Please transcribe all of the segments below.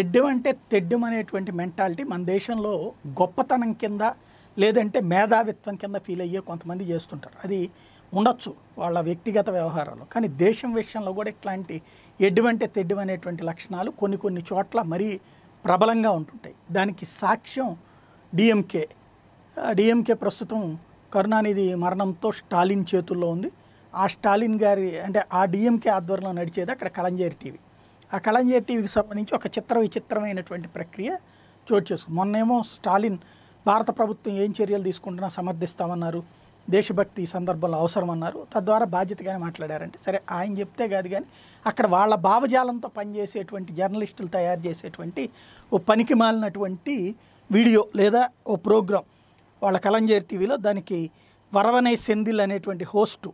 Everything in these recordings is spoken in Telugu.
ఎడ్డం అంటే తెడ్డం అనేటువంటి మెంటాలిటీ మన దేశంలో గొప్పతనం కింద లేదంటే మేధావిత్వం కింద ఫీల్ అయ్యే కొంతమంది చేస్తుంటారు అది ఉండొచ్చు వాళ్ళ వ్యక్తిగత వ్యవహారాలు కానీ దేశం విషయంలో కూడా ఇట్లాంటి అంటే తెడ్డు అనేటువంటి లక్షణాలు కొన్ని కొన్ని చోట్ల మరీ ప్రబలంగా ఉంటుంటాయి దానికి సాక్ష్యం డిఎంకే డిఎంకే ప్రస్తుతం కరుణానిధి మరణంతో స్టాలిన్ చేతుల్లో ఉంది ఆ స్టాలిన్ గారి అంటే ఆ డిఎంకే ఆధ్వర్యంలో నడిచేది అక్కడ కలంజేరి టీవీ ఆ కళంజేర్ టీవీకి సంబంధించి ఒక చిత్ర విచిత్రమైనటువంటి ప్రక్రియ చోటు చేసుకుంది మొన్నేమో స్టాలిన్ భారత ప్రభుత్వం ఏం చర్యలు తీసుకుంటున్నా సమర్థిస్తామన్నారు దేశభక్తి ఈ సందర్భంలో అవసరమన్నారు తద్వారా బాధ్యతగానే మాట్లాడారంటే సరే ఆయన చెప్తే కాదు కానీ అక్కడ వాళ్ళ భావజాలంతో పనిచేసేటువంటి జర్నలిస్టులు తయారు చేసేటువంటి ఓ పనికి మాలినటువంటి వీడియో లేదా ఓ ప్రోగ్రాం వాళ్ళ కలంజేరి టీవీలో దానికి వరవనే సెందిల్ అనేటువంటి హోస్టు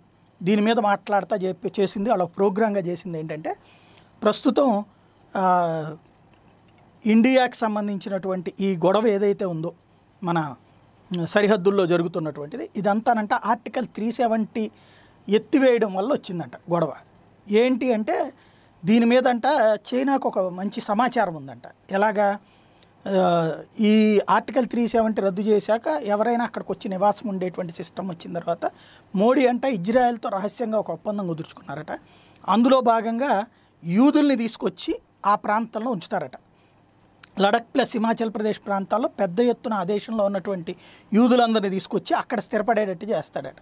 దీని మీద మాట్లాడతా చెప్పి చేసింది వాళ్ళ ప్రోగ్రాంగా చేసింది ఏంటంటే ప్రస్తుతం ఇండియాకి సంబంధించినటువంటి ఈ గొడవ ఏదైతే ఉందో మన సరిహద్దుల్లో జరుగుతున్నటువంటిది ఇదంతానంట ఆర్టికల్ త్రీ సెవెంటీ ఎత్తివేయడం వల్ల వచ్చిందంట గొడవ ఏంటి అంటే దీని మీదంట చైనాకు ఒక మంచి సమాచారం ఉందంట ఎలాగా ఈ ఆర్టికల్ త్రీ సెవెంటీ రద్దు చేశాక ఎవరైనా అక్కడికి వచ్చి నివాసం ఉండేటువంటి సిస్టమ్ వచ్చిన తర్వాత మోడీ అంట ఇజ్రాయెల్తో రహస్యంగా ఒక ఒప్పందం కుదుర్చుకున్నారట అందులో భాగంగా యూదుల్ని తీసుకొచ్చి ఆ ప్రాంతంలో ఉంచుతారట లడక్ ప్లస్ హిమాచల్ ప్రదేశ్ ప్రాంతాల్లో పెద్ద ఎత్తున ఆ దేశంలో ఉన్నటువంటి యూదులందరినీ తీసుకొచ్చి అక్కడ స్థిరపడేటట్టు చేస్తాడట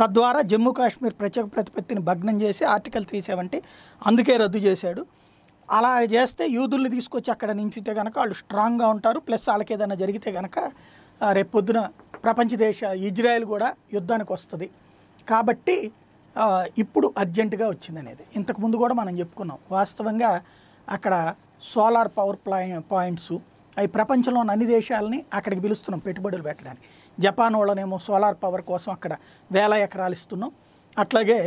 తద్వారా జమ్మూ కాశ్మీర్ ప్రత్యేక ప్రతిపత్తిని భగ్నం చేసి ఆర్టికల్ త్రీ సెవెంటీ అందుకే రద్దు చేశాడు అలా చేస్తే యూదుల్ని తీసుకొచ్చి అక్కడ నించితే కనుక వాళ్ళు స్ట్రాంగ్గా ఉంటారు ప్లస్ వాళ్ళకి ఏదైనా జరిగితే కనుక రేపొద్దున ప్రపంచ దేశ ఇజ్రాయెల్ కూడా యుద్ధానికి వస్తుంది కాబట్టి ఇప్పుడు అర్జెంటుగా వచ్చింది అనేది ఇంతకుముందు కూడా మనం చెప్పుకున్నాం వాస్తవంగా అక్కడ సోలార్ పవర్ ప్లా పాయింట్స్ అవి ప్రపంచంలోని అన్ని దేశాలని అక్కడికి పిలుస్తున్నాం పెట్టుబడులు పెట్టడానికి జపాన్ వాళ్ళనేమో సోలార్ పవర్ కోసం అక్కడ వేల ఎకరాలు ఇస్తున్నాం అట్లాగే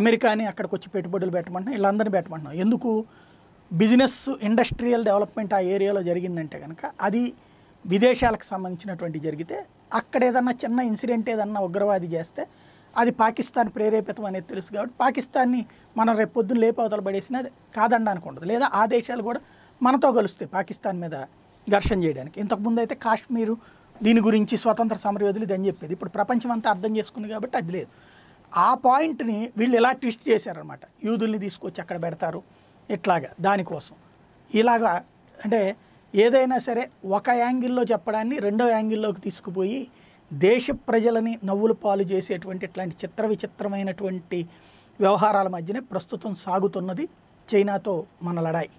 అమెరికాని అక్కడికి వచ్చి పెట్టుబడులు పెట్టమంటున్నాం వీళ్ళందరినీ పెట్టమంటున్నాం ఎందుకు బిజినెస్ ఇండస్ట్రియల్ డెవలప్మెంట్ ఆ ఏరియాలో జరిగిందంటే కనుక అది విదేశాలకు సంబంధించినటువంటి జరిగితే అక్కడ ఏదన్నా చిన్న ఇన్సిడెంట్ ఏదన్నా ఉగ్రవాది చేస్తే అది పాకిస్తాన్ ప్రేరేపితం అనేది తెలుసు కాబట్టి పాకిస్తాన్ని మనం రేపు పొద్దున్న లేపవతలు పడేసినా కాదండ ఉండదు లేదా ఆ దేశాలు కూడా మనతో కలుస్తాయి పాకిస్తాన్ మీద ఘర్షణ చేయడానికి ఇంతకుముందు అయితే కాశ్మీరు దీని గురించి స్వతంత్ర సమరయోధులు ఇదని చెప్పేది ఇప్పుడు ప్రపంచం అంతా అర్థం చేసుకుంది కాబట్టి అది లేదు ఆ పాయింట్ని వీళ్ళు ఎలా ట్విస్ట్ చేశారనమాట యూదుల్ని తీసుకొచ్చి అక్కడ పెడతారు ఇట్లాగా దానికోసం ఇలాగా అంటే ఏదైనా సరే ఒక యాంగిల్లో చెప్పడాన్ని రెండో యాంగిల్లోకి తీసుకుపోయి దేశ ప్రజలని నవ్వులు పాలు చేసేటువంటి ఇట్లాంటి చిత్ర విచిత్రమైనటువంటి వ్యవహారాల మధ్యనే ప్రస్తుతం సాగుతున్నది చైనాతో మన లడాయి